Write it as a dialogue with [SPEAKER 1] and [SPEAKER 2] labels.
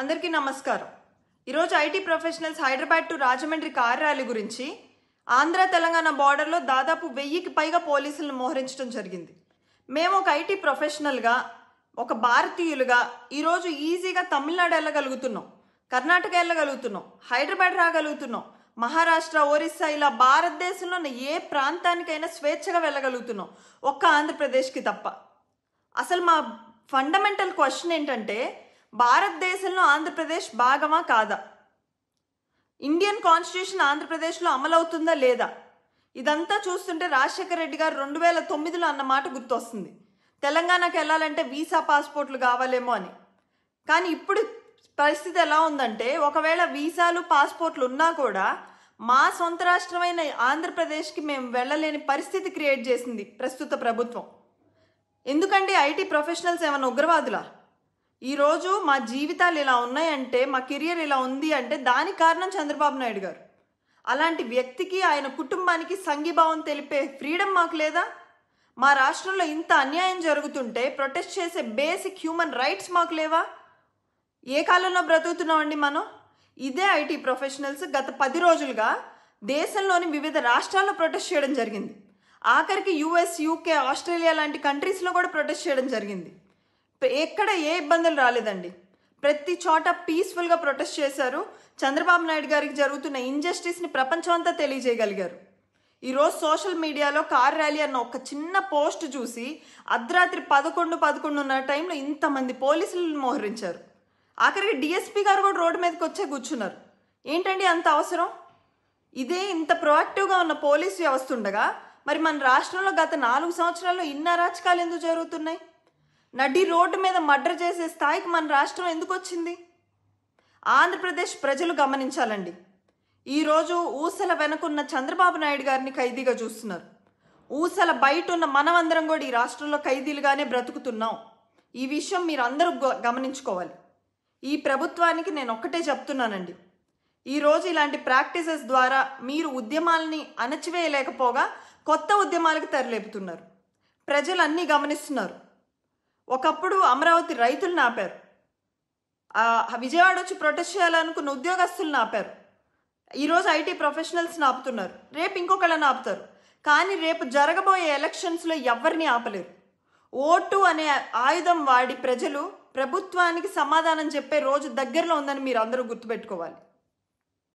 [SPEAKER 1] అందరికీ నమస్కారం ఈరోజు IT professionals Hyderabad to Rajahmundry car rally గురించి ఆంధ్ర తెలంగాణ బార్డర్లో దాదాపు వెయ్యికి పైగా పోలీసులను మోహరించడం జరిగింది మేము ఒక ఐటీ ప్రొఫెషనల్గా ఒక భారతీయులుగా ఈరోజు ఈజీగా తమిళనాడు వెళ్ళగలుగుతున్నాం కర్ణాటక వెళ్ళగలుగుతున్నాం హైదరాబాద్ రాగలుగుతున్నాం మహారాష్ట్ర ఒరిస్సా ఇలా భారతదేశంలోని ఏ ప్రాంతానికైనా స్వేచ్ఛగా వెళ్ళగలుగుతున్నాం ఒక్క ఆంధ్రప్రదేశ్కి తప్ప అసలు మా ఫండమెంటల్ క్వశ్చన్ ఏంటంటే భారతదేశంలో ఆంధ్రప్రదేశ్ భాగమా కాదా ఇండియన్ కాన్స్టిట్యూషన్ ఆంధ్రప్రదేశ్లో అమలవుతుందా లేదా ఇదంతా చూస్తుంటే రాజశేఖర రెడ్డి గారు రెండు వేల తొమ్మిదిలో అన్న మాట గుర్తొస్తుంది తెలంగాణకు వెళ్ళాలంటే వీసా పాస్పోర్ట్లు కావాలేమో అని కానీ ఇప్పుడు పరిస్థితి ఎలా ఉందంటే ఒకవేళ వీసాలు పాస్పోర్ట్లు ఉన్నా కూడా మా సొంత రాష్ట్రమైన ఆంధ్రప్రదేశ్కి మేము వెళ్ళలేని పరిస్థితి క్రియేట్ చేసింది ప్రస్తుత ప్రభుత్వం ఎందుకంటే ఐటీ ప్రొఫెషనల్స్ ఏమైనా ఉగ్రవాదులా ఈరోజు మా జీవితాలు ఇలా ఉన్నాయంటే మా కెరియర్ ఇలా ఉంది అంటే దాని కారణం చంద్రబాబు నాయుడు గారు అలాంటి వ్యక్తికి ఆయన కుటుంబానికి సంఘీభావం తెలిపే ఫ్రీడమ్ మాకు లేదా మా రాష్ట్రంలో ఇంత అన్యాయం జరుగుతుంటే ప్రొటెస్ట్ చేసే బేసిక్ హ్యూమన్ రైట్స్ మాకు లేవా ఏ కాలంలో బ్రతుకుతున్నామండి మనం ఇదే ఐటీ ప్రొఫెషనల్స్ గత పది రోజులుగా దేశంలోని వివిధ రాష్ట్రాల్లో ప్రొటెస్ట్ చేయడం జరిగింది ఆఖరికి యూఎస్ యూకే ఆస్ట్రేలియా లాంటి కంట్రీస్లో కూడా ప్రొటెస్ట్ చేయడం జరిగింది ఎక్కడ ఏ ఇబ్బందులు రాలేదండి ప్రతి చోట పీస్ఫుల్గా ప్రొటెస్ట్ చేశారు చంద్రబాబు నాయుడు గారికి జరుగుతున్న ఇంజస్టిస్ని ప్రపంచం అంతా తెలియజేయగలిగారు ఈరోజు సోషల్ మీడియాలో కార్ ర్యాలీ అన్న ఒక చిన్న పోస్ట్ చూసి అర్ధరాత్రి పదకొండు ఉన్న టైంలో ఇంతమంది పోలీసులు మోహరించారు ఆఖరికి డిఎస్పీ గారు కూడా రోడ్డు మీదకి వచ్చే కూర్చున్నారు ఏంటండి అంత అవసరం ఇదే ఇంత ప్రొయాక్టివ్గా ఉన్న పోలీస్ వ్యవస్థ ఉండగా మరి మన రాష్ట్రంలో గత నాలుగు సంవత్సరాల్లో ఇన్ని అరాచకాలు ఎందుకు జరుగుతున్నాయి నడి రోడ్డు మీద మర్డర్ చేసే స్థాయికి మన రాష్ట్రం ఎందుకు వచ్చింది ఆంధ్రప్రదేశ్ ప్రజలు గమనించాలండి ఈరోజు ఊసల వెనుకున్న చంద్రబాబు నాయుడు గారిని ఖైదీగా చూస్తున్నారు ఊసల బయట ఉన్న మనమందరం కూడా ఈ రాష్ట్రంలో ఖైదీలుగానే బ్రతుకుతున్నాం ఈ విషయం మీరు అందరూ గమనించుకోవాలి ఈ ప్రభుత్వానికి నేను ఒక్కటే చెప్తున్నానండి ఈరోజు ఇలాంటి ప్రాక్టీసెస్ ద్వారా మీరు ఉద్యమాలని అణచివేయలేకపోగా కొత్త ఉద్యమాలకు తరలేపుతున్నారు ప్రజలు అన్నీ గమనిస్తున్నారు ఒకప్పుడు అమరావతి రైతులను ఆపారు విజయవాడ వచ్చి ప్రొటెస్ట్ చేయాలనుకున్న ఉద్యోగస్తులను ఆపారు ఈరోజు ఐటీ ప్రొఫెషనల్స్ని ఆపుతున్నారు రేపు ఇంకొకళ్ళని ఆపుతారు కానీ రేపు జరగబోయే ఎలక్షన్స్లో ఎవరిని ఆపలేరు ఓటు అనే ఆయుధం వాడి ప్రజలు ప్రభుత్వానికి సమాధానం చెప్పే రోజు దగ్గరలో ఉందని మీరు అందరూ గుర్తుపెట్టుకోవాలి